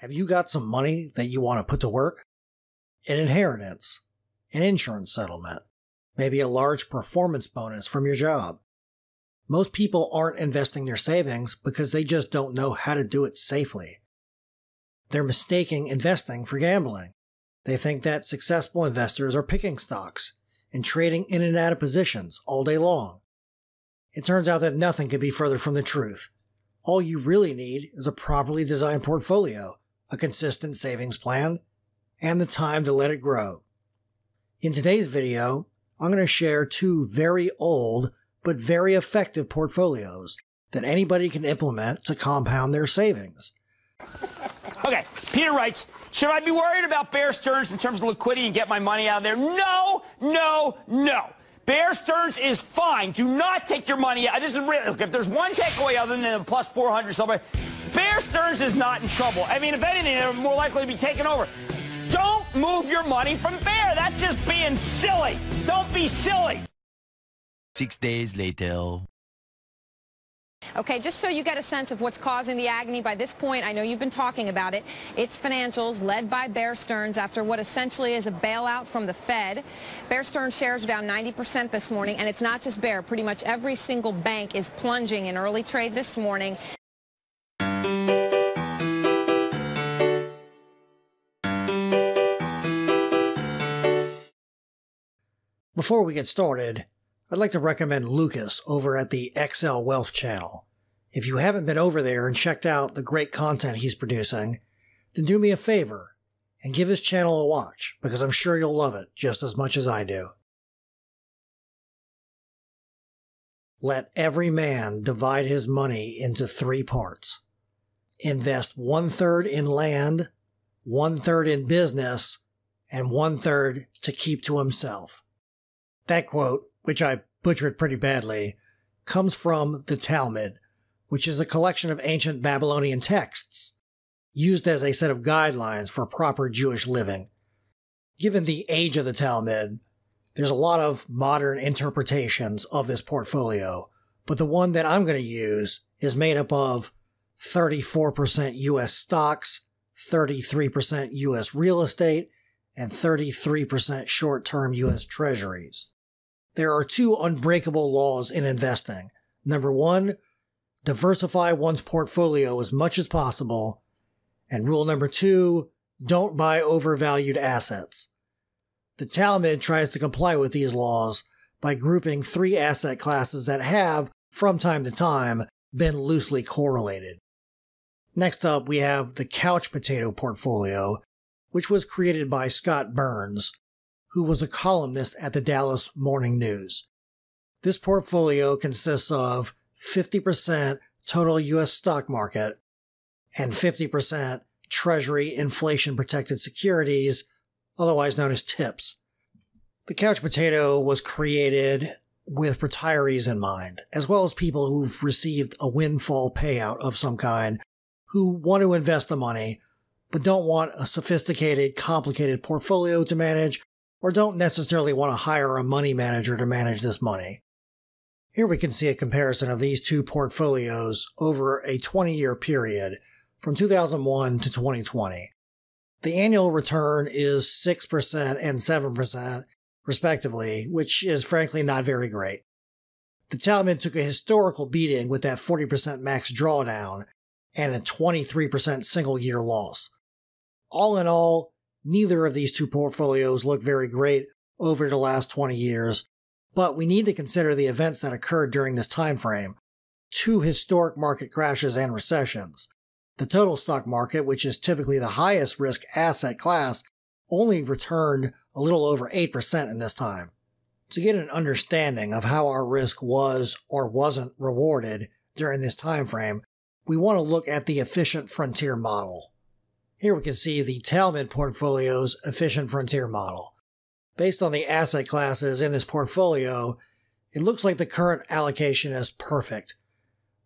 Have you got some money that you want to put to work? An inheritance, an insurance settlement, maybe a large performance bonus from your job. Most people aren't investing their savings because they just don't know how to do it safely. They're mistaking investing for gambling. They think that successful investors are picking stocks and trading in and out of positions all day long. It turns out that nothing could be further from the truth. All you really need is a properly designed portfolio a consistent savings plan, and the time to let it grow. In today's video, I'm going to share two very old but very effective portfolios that anybody can implement to compound their savings. Okay, Peter writes, should I be worried about Bear Stearns in terms of liquidity and get my money out of there? No, no, no. Bear Stearns is fine. Do not take your money out. This is real. If there's one takeaway other than a plus 400 somewhere, Bear Stearns is not in trouble. I mean, if anything, they're more likely to be taken over. Don't move your money from Bear. That's just being silly. Don't be silly. Six days later. Okay, just so you get a sense of what's causing the agony by this point, I know you've been talking about it. It's financials led by Bear Stearns after what essentially is a bailout from the Fed. Bear Stearns shares are down 90% this morning, and it's not just Bear. Pretty much every single bank is plunging in early trade this morning. Before we get started, I'd like to recommend Lucas over at the XL Wealth channel. If you haven't been over there and checked out the great content he's producing, then do me a favor and give his channel a watch because I'm sure you'll love it just as much as I do. Let every man divide his money into three parts. Invest one third in land, one third in business, and one third to keep to himself that quote, which I butchered pretty badly, comes from the Talmud, which is a collection of ancient Babylonian texts used as a set of guidelines for proper Jewish living. Given the age of the Talmud, there's a lot of modern interpretations of this portfolio, but the one that I'm going to use is made up of 34% US stocks, 33% US real estate, and 33% short term US treasuries there are two unbreakable laws in investing. Number one, diversify one's portfolio as much as possible. And rule number two, don't buy overvalued assets. The Talmud tries to comply with these laws by grouping three asset classes that have, from time to time, been loosely correlated. Next up, we have the couch potato portfolio, which was created by Scott Burns, who was a columnist at the Dallas Morning News. This portfolio consists of 50% total U.S. stock market and 50% Treasury inflation protected securities, otherwise known as TIPS. The couch potato was created with retirees in mind, as well as people who've received a windfall payout of some kind who want to invest the money but don't want a sophisticated, complicated portfolio to manage or don't necessarily want to hire a money manager to manage this money. Here we can see a comparison of these two portfolios over a 20 year period from 2001 to 2020. The annual return is 6% and 7%, respectively, which is frankly not very great. The Talmud took a historical beating with that 40% max drawdown and a 23% single year loss. All in all, neither of these two portfolios look very great over the last 20 years, but we need to consider the events that occurred during this time frame. Two historic market crashes and recessions. The total stock market, which is typically the highest risk asset class, only returned a little over 8% in this time. To get an understanding of how our risk was or wasn't rewarded during this time frame, we want to look at the efficient frontier model. Here we can see the Talmud portfolio's efficient frontier model. Based on the asset classes in this portfolio, it looks like the current allocation is perfect.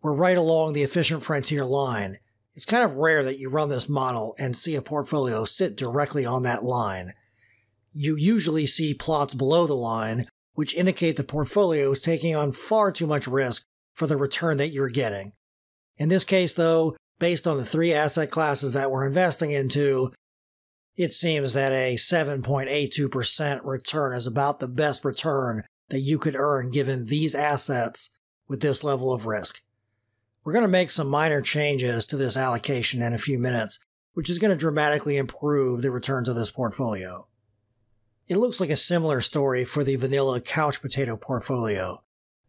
We're right along the efficient frontier line. It's kind of rare that you run this model and see a portfolio sit directly on that line. You usually see plots below the line, which indicate the portfolio is taking on far too much risk for the return that you're getting. In this case, though, based on the three asset classes that we're investing into, it seems that a 7.82% return is about the best return that you could earn given these assets with this level of risk. We're going to make some minor changes to this allocation in a few minutes, which is going to dramatically improve the returns of this portfolio. It looks like a similar story for the vanilla couch potato portfolio.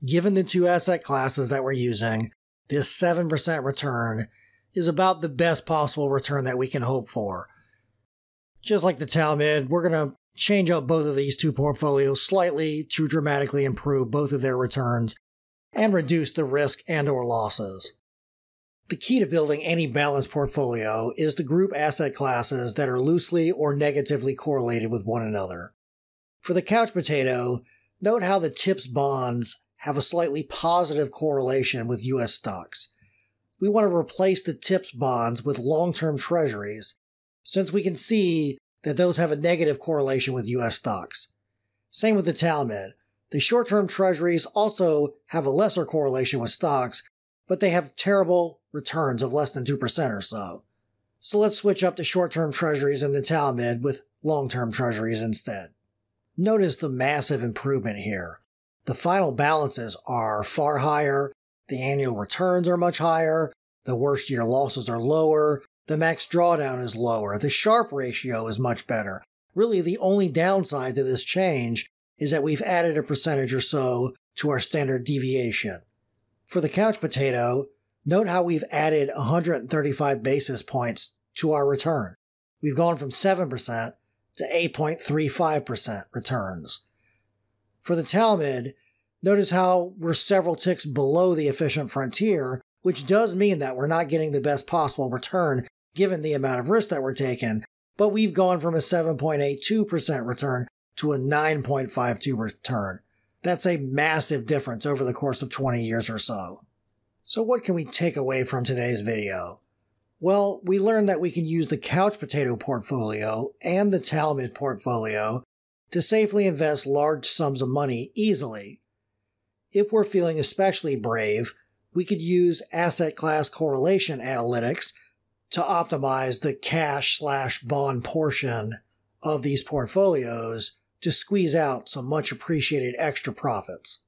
Given the two asset classes that we're using, this 7% return is about the best possible return that we can hope for. Just like the Talmud, we're going to change up both of these two portfolios slightly to dramatically improve both of their returns and reduce the risk and or losses. The key to building any balanced portfolio is to group asset classes that are loosely or negatively correlated with one another. For the couch potato, note how the TIPS bonds have a slightly positive correlation with US stocks we want to replace the TIPS bonds with long term treasuries, since we can see that those have a negative correlation with US stocks. Same with the Talmud. The short term treasuries also have a lesser correlation with stocks, but they have terrible returns of less than 2% or so. So let's switch up to short term treasuries in the Talmud with long term treasuries instead. Notice the massive improvement here. The final balances are far higher the annual returns are much higher. The worst year losses are lower. The max drawdown is lower. The sharp ratio is much better. Really, the only downside to this change is that we've added a percentage or so to our standard deviation. For the couch potato, note how we've added 135 basis points to our return. We've gone from 7% to 8.35% returns. For the Talmud, Notice how we're several ticks below the efficient frontier, which does mean that we're not getting the best possible return given the amount of risk that we're taking. But we've gone from a 7.82% return to a 9.52 return. That's a massive difference over the course of 20 years or so. So what can we take away from today's video? Well, we learned that we can use the couch potato portfolio and the Talmud portfolio to safely invest large sums of money easily if we're feeling especially brave, we could use asset class correlation analytics to optimize the cash slash bond portion of these portfolios to squeeze out some much appreciated extra profits.